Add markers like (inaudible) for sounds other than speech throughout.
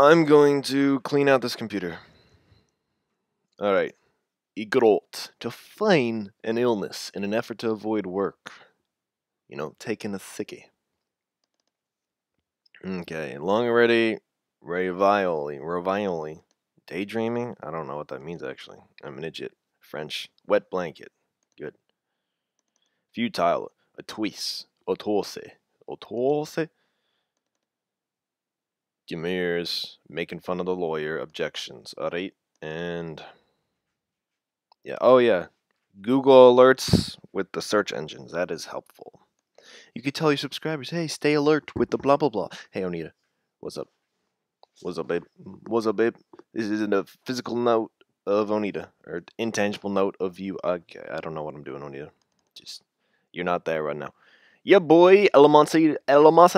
I'm going to clean out this computer. Alright. Igrot. To feign an illness in an effort to avoid work. You know, taking a sickie. Okay, long already. Revioli. Revioli. Daydreaming? I don't know what that means, actually. I'm an idiot. French. Wet blanket. Good. Futile. A twist. Otorse. Otorse? Demir's making fun of the lawyer objections. All right, and yeah, oh yeah, Google alerts with the search engines. That is helpful. You could tell your subscribers, hey, stay alert with the blah blah blah. Hey, Onita, what's up? What's up, babe? What's up, babe? This isn't a physical note of Onita or intangible note of you. I, I don't know what I'm doing, Onita. Just you're not there right now. Your boy, Elamonson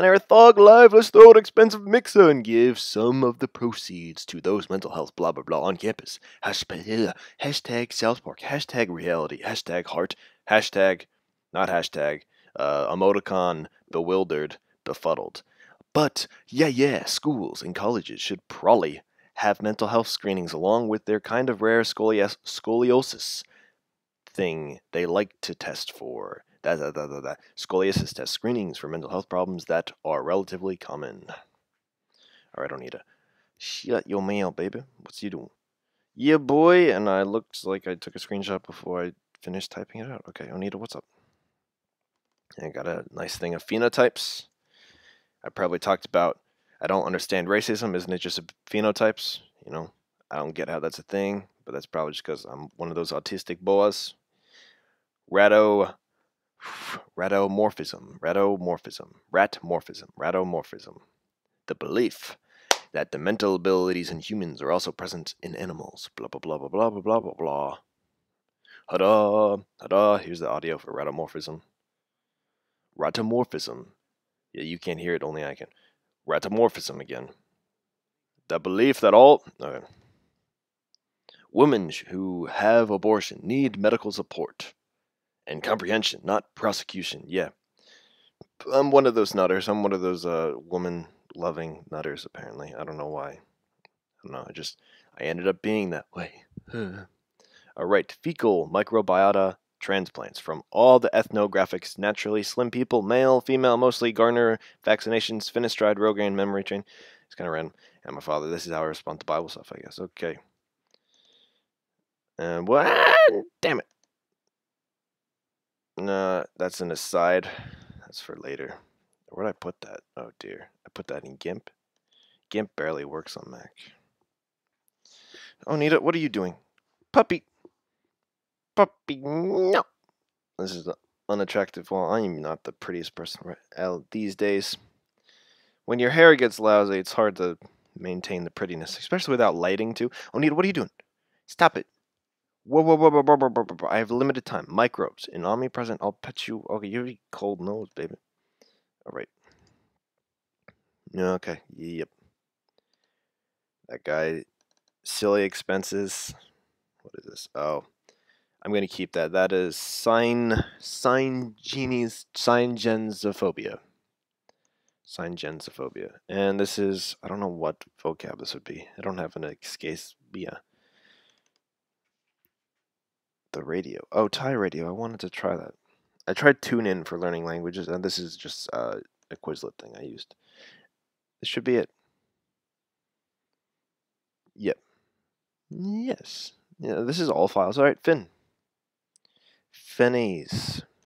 Air Thug Live, let's throw an expensive mixer and give some of the proceeds to those mental health blah blah blah on campus. Hashtag, hashtag South Park, hashtag reality, hashtag heart, hashtag, not hashtag, uh, emoticon, bewildered, befuddled. But, yeah, yeah, schools and colleges should probably have mental health screenings along with their kind of rare scolios- scoliosis thing they like to test for da da da da da. Scoliosis test screenings for mental health problems that are relatively common. All right, Onita. Shut your mail, baby. What's you doing? Yeah, boy. And I looked like I took a screenshot before I finished typing it out. Okay, Onita, what's up? I got a nice thing of phenotypes. I probably talked about I don't understand racism. Isn't it just phenotypes? You know, I don't get how that's a thing, but that's probably just because I'm one of those autistic boys. Rado Ratomorphism, ratomorphism, ratomorphism, ratomorphism The belief that the mental abilities in humans are also present in animals. Blah, blah, blah, blah, blah, blah, blah, blah, blah. Hada, hada. Here's the audio for ratomorphism. Ratomorphism. Yeah, you can't hear it, only I can. Ratomorphism again. The belief that all. Okay. Women who have abortion need medical support and comprehension, not prosecution. Yeah. I'm one of those nutters. I'm one of those uh, woman loving nutters, apparently. I don't know why. I don't know. I just, I ended up being that way. (sighs) all right. Fecal microbiota transplants from all the ethnographics naturally slim people, male, female, mostly Garner, vaccinations, finasteride, Rogaine, memory train. It's kind of random. And my father, this is how I respond to Bible stuff, I guess. Okay. And what? Damn it that's an aside. That's for later. Where'd I put that? Oh dear. I put that in GIMP. GIMP barely works on Mac. Onita, what are you doing? Puppy! Puppy, no! This is unattractive Well, I am not the prettiest person these days. When your hair gets lousy, it's hard to maintain the prettiness, especially without lighting, too. Onita, what are you doing? Stop it. Whoa, whoa, whoa, whoa, whoa, whoa, whoa, whoa, I have limited time. Microbes. An omnipresent. I'll pet you. Okay, you have a cold nose, baby. All right. Okay, yep. That guy. Silly expenses. What is this? Oh. I'm going to keep that. That is sign, sign genies, sign gensophobia. Sign gensophobia. And this is, I don't know what vocab this would be. I don't have an escapia the radio. Oh, Thai radio. I wanted to try that. I tried TuneIn for learning languages, and this is just uh, a Quizlet thing I used. This should be it. Yep. Yes. Yeah, this is all files. All right, Finn. Finnies.